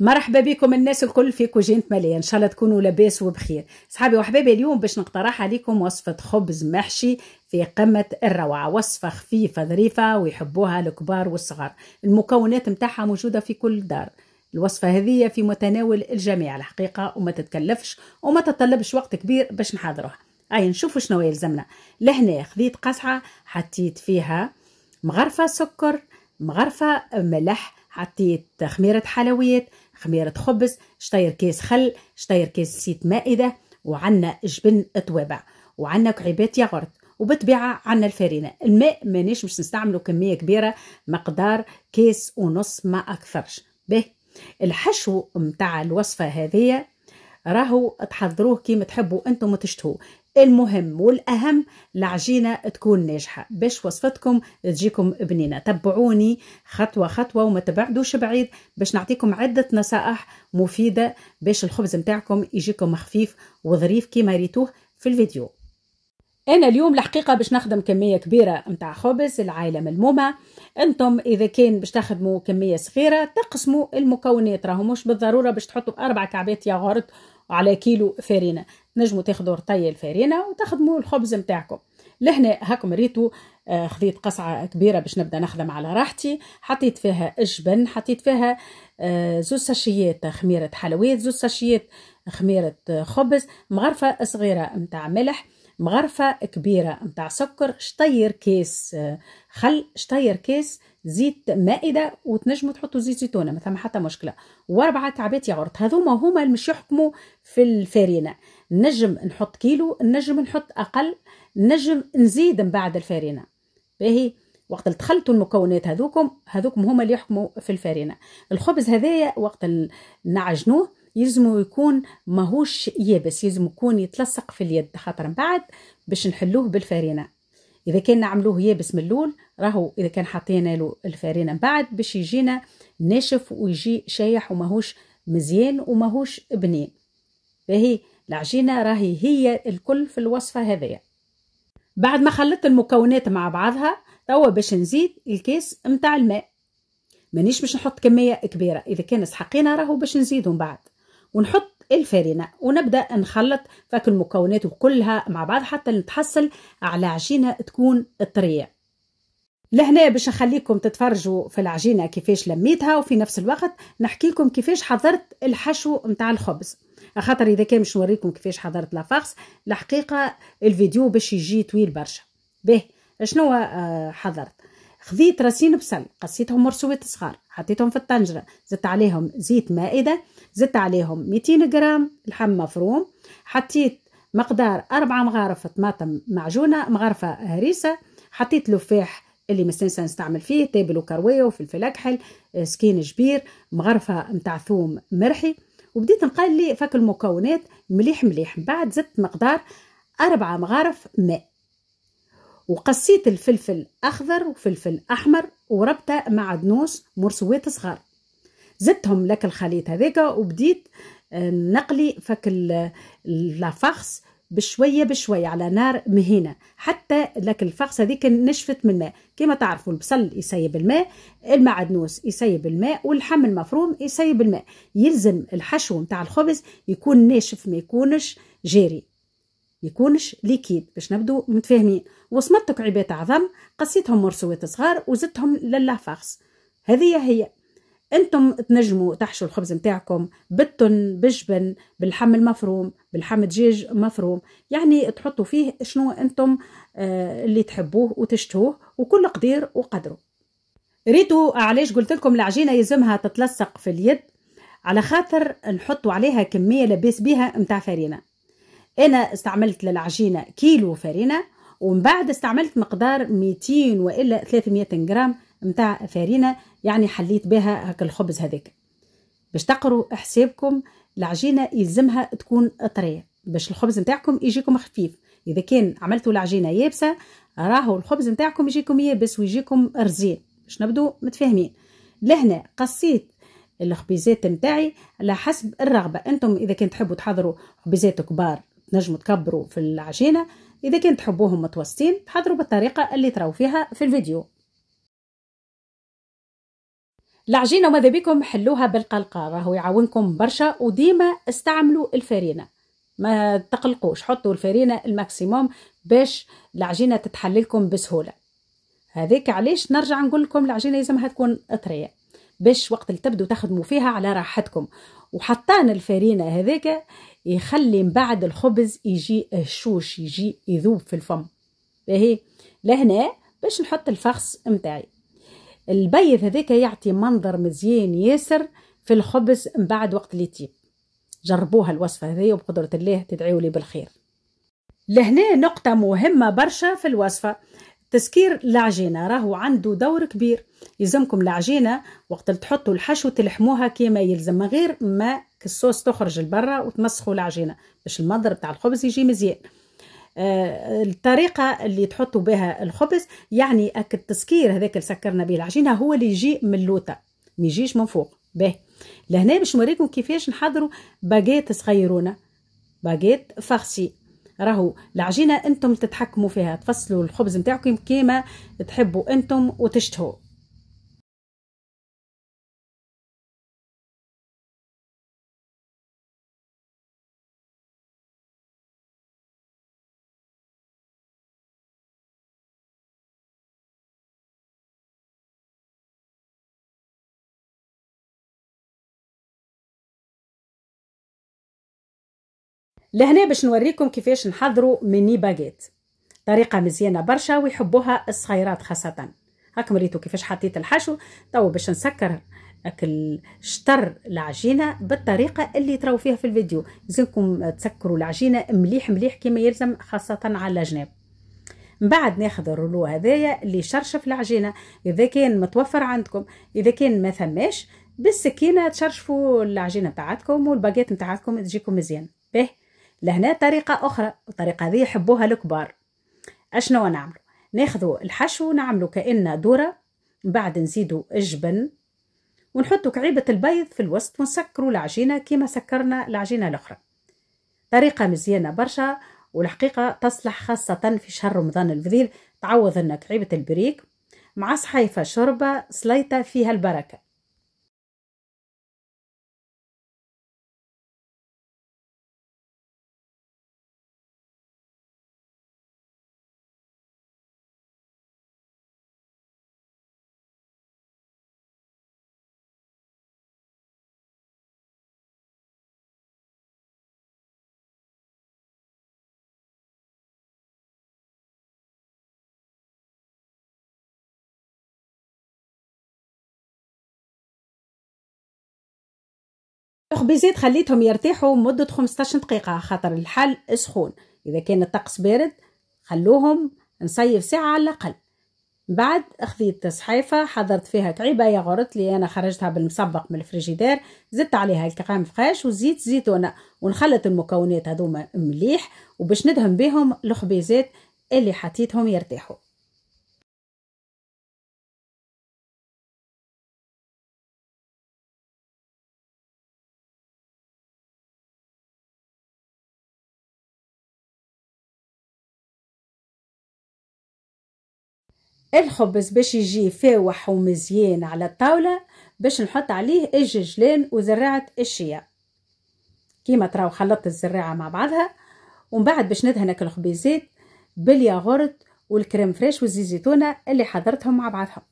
مرحبا بكم الناس الكل في كوجينة مالية ان شاء الله تكونوا لاباس وبخير صحابي وحبابي اليوم باش نقترح عليكم وصفة خبز محشي في قمة الروعة وصفة خفيفة ظريفة ويحبوها الكبار والصغار المكونات متاحة موجودة في كل دار الوصفة هذه في متناول الجميع الحقيقة وما تتكلفش وما تطلبش وقت كبير باش نحضروها اي نشوفوا شنو يلزمنا لهنا خذيت قصعة حطيت فيها مغرفة سكر مغرفة ملح حطيت خميرة حلويات خميرة خبز شطير كاس خل شطير كاس سيت مائدة وعنا جبن طوابع وعنا كعيبات ياغورت وبالطبيعة عنا الفارينة الماء مانيش باش نستعملوا كمية كبيرة مقدار كاس ونص ما أكثرش به الحشو متاع الوصفة هذه راهو تحضروه كيما تحبوا انتم وتشتهوا المهم والأهم العجينة تكون ناجحة باش وصفتكم تجيكم بنينة تبعوني خطوة خطوة وما تبعدوش بعيد باش نعطيكم عدة نصائح مفيدة باش الخبز نتاعكم يجيكم خفيف وظريف كيما ريتوه في الفيديو انا اليوم الحقيقه باش نخدم كميه كبيره نتاع خبز العائله ملمومه انتم اذا كان باش تخدموا كميه صغيره تقسموا المكونات راهو مش بالضروره باش تحطوا اربع كعبات ياغورت على كيلو فرينه تنجموا تاخذوا رطيه الفارينه وتخدموا الخبز نتاعكم لهنا هاكم ريتو آه، خذيت قصعه كبيره باش نبدا نخدم على راحتي حطيت فيها الجبن حطيت فيها آه، زوز ساشيات خميره حلويات زوز ساشيات خميره خبز مغرفه صغيره نتاع ملح مغرفة كبيرة متاع سكر شطير كيس آه، خل شطير كيس زيت مائدة وتنجموا تحطوا زيت زيتونة ما ثم حتى مشكلة وأربعة تعبات ياغورت هذوما هما اللي مش يحكموا في الفارينة نجم نحط كيلو نجم نحط أقل نجم نزيد من بعد الفارينة باهي وقت اللي تخلطوا المكونات هذوكم هذوكم هما اللي يحكموا في الفارينه الخبز هذايا وقت نعجنوه يلزمو يكون ماهوش يابس يلزم يكون يتلصق في اليد خاطر من بعد باش نحلوه بالفرينه اذا كان نعملوه يابس من الاول راهو اذا كان حطينا له الفرينه من بعد باش يجينا ناشف ويجي شايح وماهوش مزيان وماهوش بنين فهي العجينه راهي هي الكل في الوصفه هذيا بعد ما خلطت المكونات مع بعضها توا باش نزيد الكاس متاع الماء مانيش باش نحط كميه كبيره اذا كان سحقينا راهو باش نزيدهم بعد ونحط الفارينة ونبدأ نخلط فك المكونات كلها مع بعض حتى نتحصل على عجينة تكون طرية لهنا باش نخليكم تتفرجوا في العجينة كيفاش لميتها وفي نفس الوقت نحكي لكم كيفاش حضرت الحشو نتاع الخبز خاطر اذا كان مش نوريكم كيفاش حضرت لافارس الحقيقه الفيديو باش يجي طويل برشا به شنو آه، حضرت خذيت راسين بصل قصيتهم مرسوات صغار حطيتهم في الطنجره زدت عليهم زيت مائده زدت عليهم 200 جرام لحم مفروم حطيت مقدار أربعة مغارف طماطم معجونة مغرفة هريسة حطيت لفاح اللي مستنسى نستعمل فيه تابل وكروية وفلفل أكحل آه، سكين جبير مغرفة متاع ثوم مرحي وبديت نقلي فك المكونات مليح مليح بعد زدت مقدار أربعة مغارف ماء وقصيت الفلفل أخضر وفلفل أحمر وربطة مع دنوس مرسوات صغار زدتهم لك الخليط هذاك وبديت آه، نقلي فك لافخس بشويه بشويه على نار مهينه حتى لك الفخس هذيك نشفت من الماء كما تعرفوا البصل يسيب الماء المعدنوس يسيب الماء واللحم المفروم يسيب الماء يلزم الحشو نتاع الخبز يكون ناشف ما يكونش جاري يكونش ليكيد باش نبدو متفاهمين وصمتك عباد عظم قصيتهم مرسوات صغار وزدتهم للفخس هذه هي انتم تنجموا تحشوا الخبز نتاعكم بالتن بالجبن بالحم المفروم بالحم دجاج مفروم يعني تحطوا فيه شنو انتم آه، اللي تحبوه وتشتوه وكل قدير وقدره ريتو علاش قلت لكم العجينه يلزمها تتلصق في اليد على خاطر نحطوا عليها كميه لباس بيها متاع فرينه انا استعملت للعجينه كيلو فرينه ومن بعد استعملت مقدار 200 والا 300 غرام متاع فارينة يعني حليت بها هك الخبز هذاك باش تقروا حسابكم العجينة يلزمها تكون طرية باش الخبز نتاعكم يجيكم خفيف إذا كان عملتوا العجينة يابسة راهو الخبز نتاعكم يجيكم يابس ويجيكم رزين باش نبدو متفاهمين لهنا قصيت الخبيزات نتاعي على حسب الرغبة انتم اذا كنت تحبوا تحضروا خبيزات كبار تنجموا تكبروا في العجينة اذا كنت تحبوهم متوسطين تحضروا بالطريقة اللي تراو فيها في الفيديو العجينه وماذا بكم حلوها بالقلقه راهو يعاونكم برشا وديما استعملوا الفرينه ما تقلقوش حطوا الفرينه الماكسيموم باش العجينه تتحللكم بسهوله هذيك علاش نرجع نقول لكم العجينه لازمها تكون طريه باش وقت اللي تبدو تخدموا فيها على راحتكم وحطان الفرينه هذيك يخلي من بعد الخبز يجي هشوش يجي يذوب في الفم باهي لهنا باش نحط الفخص متاعي البيض هذاك يعطي منظر مزيان ياسر في الخبز من بعد وقت اللي يطيب جربوها الوصفة هذه وبقدرة الله تدعيوا لي بالخير لهنا نقطة مهمة برشا في الوصفة تسكير العجينة راهو عنده دور كبير يلزمكم العجينة وقت تحطوا الحشو تلحموها كيما يلزم من غير ما الصوص تخرج لبرا وتمسخوا العجينة باش المنظر بتاع الخبز يجي مزيان آه، الطريقه اللي تحطوا بها الخبز يعني التسكير هذاك اللي سكرنا به العجينه هو اللي يجي من اللوطه ما يجيش من فوق به لهنا باش نوريكم كيفاش نحضروا باجيت صغيرونه باجيت فارسي راهو العجينه انتم تتحكموا فيها تفصلوا الخبز نتاعكم كيما تحبوا انتم وتشتهوا لهنا باش نوريكم كيفاش نحضروا ميني باجيت طريقة مزيانة برشا ويحبوها الصغيرات خاصة هاك مريتو كيفاش حطيت الحشو تو باش نسكر اكل شطر العجينه بالطريقه اللي تراو فيها في الفيديو لازمكم تسكروا العجينه مليح مليح كما يلزم خاصه على الجناب من بعد ناخذ الرولو هذايا اللي شرشف العجينه اذا كان متوفر عندكم اذا كان ما ثماش بالسكينه تشرشفوا العجينه بتاعتكم والباجيت بتاعتكم تجيكم مزيان لهنا طريقة أخرى الطريقة هذه يحبوها الكبار أشنو نعملو ناخذ الحشو نعملو كأن دورة بعد نزيدو الجبن ونحطو كعيبة البيض في الوسط ونسكرو العجينة كما سكرنا العجينة الأخرى طريقة مزيانة برشا والحقيقة تصلح خاصة في شهر رمضان الفضيل تعوض لنا كعيبة البريك مع صحيفة شوربة سليطة فيها البركة الخبيزات خليتهم يرتاحوا مدة 15 دقيقة خاطر الحل سخون إذا كان الطقس بارد خلوهم نصيف ساعة على الأقل بعد أخذت صحيفة حضرت فيها كعباية غرت لي أنا خرجتها بالمسبق من الفريجيدير زدت عليها الكقام فقاش وزيت زيتونة ونخلط المكونات هذوما مليح وباش ندهم بهم الخبيزات اللي حطيتهم يرتاحوا الخبز باش يجي فاوح ومزيان على الطاولة باش نحط عليه الججلان وزراعة الشيا كيما تراو خلطت الزراعة مع بعضها ومن بعد باش ندهنك الخبيزات بالياغورت والكريم فريش والزيتونة اللي حضرتهم مع بعضهم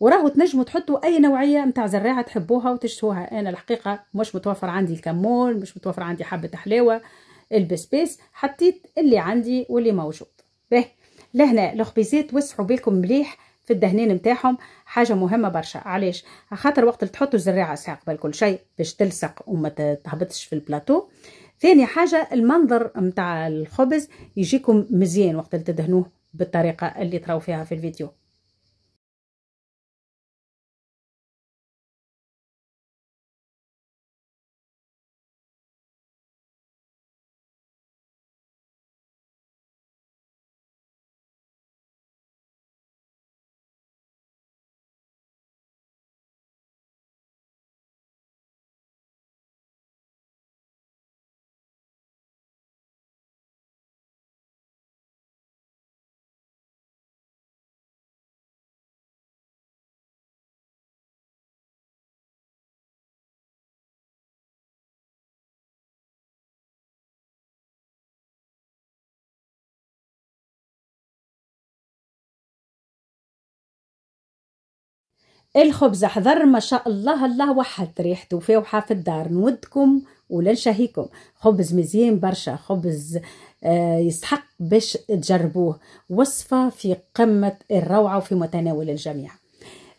وراهو تنجموا تحطوا اي نوعيه نتاع زراعه تحبوها وتشتهوها انا الحقيقه مش متوفر عندي الكمون مش متوفر عندي حبه حلاوه البسبيس حطيت اللي عندي واللي موجود باهي لهنا الخبيزات وسعوا بالكم مليح في الدهنين نتاعهم حاجه مهمه برشا علاش خاطر وقت اللي تحطوا الزراعه ساق بالكل شيء باش تلصق وما تهبطش في البلاطو ثاني حاجه المنظر نتاع الخبز يجيكم مزيان وقت اللي تدهنوه بالطريقه اللي تراو فيها في الفيديو الخبز حضر ما شاء الله الله وحد ريحته وحا في الدار نودكم ولا نشهيكم خبز مزيان برشا خبز آه، يستحق باش تجربوه وصفة في قمة الروعة وفي متناول الجميع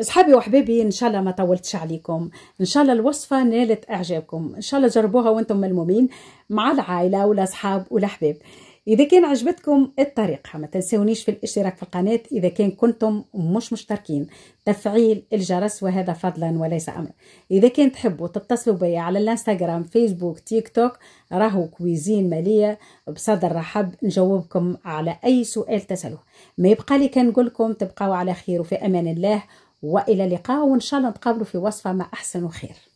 اصحابي وحبيبي ان شاء الله ما طولتش عليكم ان شاء الله الوصفه نالت اعجابكم ان شاء الله جربوها وانتم ملمومين مع العائله ولا اصحاب ولا حباب إذا كان عجبتكم الطريقة ما تنسونيش في الاشتراك في القناة إذا كان كنتم مش مشتركين تفعيل الجرس وهذا فضلا وليس أمر إذا كان تحبوا تتصلوا بي على الانستغرام فيسبوك تيك توك راهو كويزين مالية بصدر رحب نجاوبكم على أي سؤال تسألوه ما يبقى لي كان لكم تبقوا على خير وفي أمان الله وإلى اللقاء وإن شاء الله نتقابلوا في وصفة ما أحسن وخير